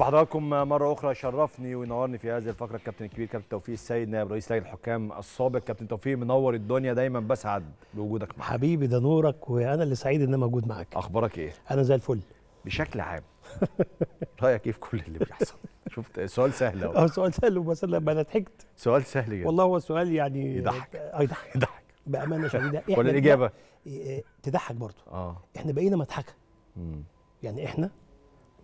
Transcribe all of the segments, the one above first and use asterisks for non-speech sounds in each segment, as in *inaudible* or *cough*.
بحضراتكم مرة أخرى شرفني وينورني في هذه الفقرة الكابتن الكبير كابتن توفيق السيد نائب رئيس لجنة الحكام السابق كابتن توفيق منور الدنيا دايما بسعد بوجودك معك. حبيبي ده نورك وأنا اللي سعيد إن أنا موجود معاك أخبارك إيه؟ أنا زي الفل بشكل عام *laughs* رأيك إيه في كل اللي بيحصل؟ شفت سؤال سهل أهو آه، سؤال سهل بس لما أنا ضحكت سؤال سهل جدا والله هو سؤال يعني يضحك آه، آه، يضحك يضحك بأمانة شديدة *laughs* ولا الإجابة؟ إيه، إيه، تضحك برضه آه إحنا بقينا مضحكة يعني إحنا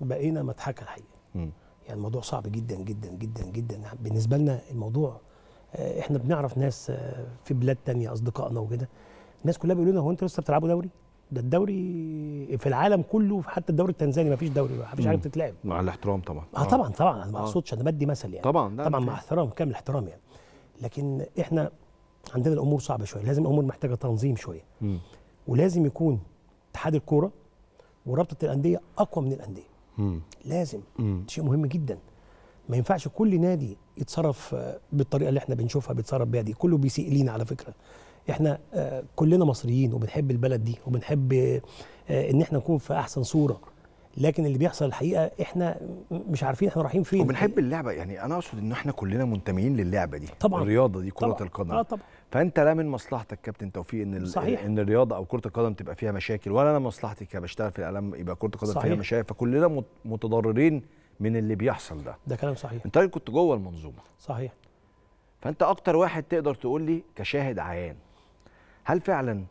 بقينا مضحكة الحقيقة يعني الموضوع صعب جدا جدا جدا جدا بالنسبه لنا الموضوع آه، احنا بنعرف ناس آه، في بلاد تانية اصدقائنا وكده الناس كلها بيقولوا لنا هو انتوا لسه بتلعبوا دوري؟ ده الدوري في العالم كله حتى الدوري التنزاني ما فيش دوري ما فيش حاجه بتتلعب مع الاحترام طبعا اه, آه. طبعا طبعا انا ما اقصدش انا بدي مثل يعني طبعا طبعا مع احترام كامل احترام يعني لكن احنا عندنا الامور صعبه شويه لازم الامور محتاجه تنظيم شويه ولازم يكون اتحاد الكوره ورابطه الانديه اقوى من الانديه مم. لازم مم. شيء مهم جدا ما ينفعش كل نادي يتصرف آه، بالطريقه اللي احنا بنشوفها بيتصرف بيها دي كله بيسيء لينا على فكره احنا آه، كلنا مصريين وبنحب البلد دي وبنحب آه، ان احنا نكون في احسن صوره لكن اللي بيحصل الحقيقه احنا مش عارفين احنا رايحين فين وبنحب اللعبه يعني انا اقصد ان احنا كلنا منتمين للعبه دي طبعا الرياضه دي كره طبعًا. القدم اه طبعا فانت لا من مصلحتك كابتن توفيق ان صحيح. ان الرياضه او كره القدم تبقى فيها مشاكل ولا انا مصلحتي كبشتغل في الاعلام يبقى كره القدم صحيح. فيها مشاكل فكلنا متضررين من اللي بيحصل ده ده كلام صحيح انت كنت جوه المنظومه صحيح فانت اكتر واحد تقدر تقول لي كشاهد عيان هل فعلا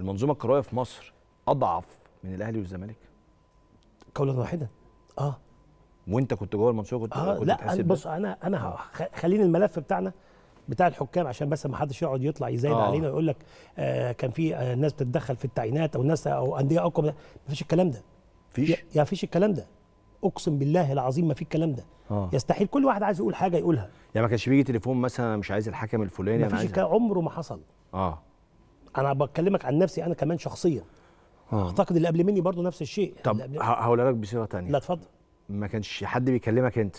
المنظومه الكرويه في مصر اضعف من الاهلي والزمالك قولا واحدا اه وانت كنت جوه المنصوره كنت آه كنت لا أنا بص انا انا آه. خليني الملف بتاعنا بتاع الحكام عشان بس ما حدش يقعد يطلع يزايد آه. علينا ويقول لك آه كان في آه ناس بتتدخل في التعيينات او ناس او انديه اقوى ما فيش الكلام ده فيش يا, فيش الكلام ده اقسم بالله العظيم ما في الكلام ده آه. يستحيل كل واحد عايز يقول حاجه يقولها يعني ما كانش بيجي تليفون مثلا مش عايز الحكم الفلاني ما فيش عمره ما حصل اه انا بكلمك عن نفسي انا كمان شخصيا آه. اعتقد اللي قبل مني برضو نفس الشيء طب هقول لك بصيغه ثانيه لا اتفضل ما كانش حد بيكلمك انت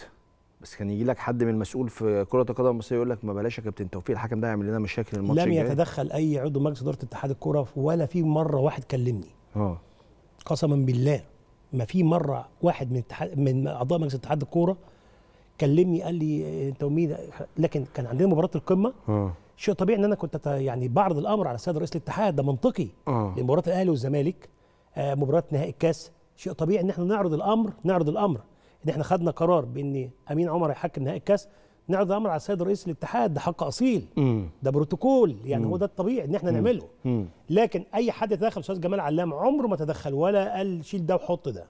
بس كان يجي لك حد من المسؤول في كره القدم المصريه يقول لك ما بلاش يا كابتن توفيق الحكم ده هيعمل لنا مشاكل الماتش لم يتدخل اي عضو مجلس اداره اتحاد الكره ولا في مره واحد كلمني اه قسما بالله ما في مره واحد من اتحاد من اعضاء مجلس اتحاد الكوره كلمني قال لي إيه، انت ومين لكن كان عندنا مباراه القمه آه. شيء طبيعي ان انا كنت يعني بعرض الامر على السيد رئيس الاتحاد ده منطقي آه. مباراه الاهلي والزمالك آه مباراه نهائي الكاس شيء طبيعي ان احنا نعرض الامر نعرض الامر ان احنا خدنا قرار بان امين عمر هيحكم نهائي الكاس نعرض الامر على السيد رئيس الاتحاد ده حق اصيل ده بروتوكول يعني هو ده الطبيعي ان احنا نعمله لكن اي حد يتدخل استاذ جمال علام عمره ما تدخل ولا قال شيل ده وحط ده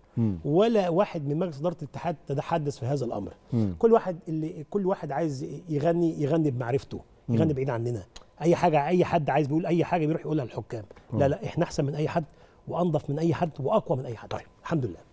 ولا واحد من مجلس اداره الاتحاد تحدث في هذا الامر كل واحد اللي كل واحد عايز يغني يغني بمعرفته يغني بعيد عننا اي حاجه اي حد عايز بيقول اي حاجه بيروح يقولها للحكام لا لا احنا احسن من اي حد وانضف من اي حد واقوى من اي حد طيب الحمد لله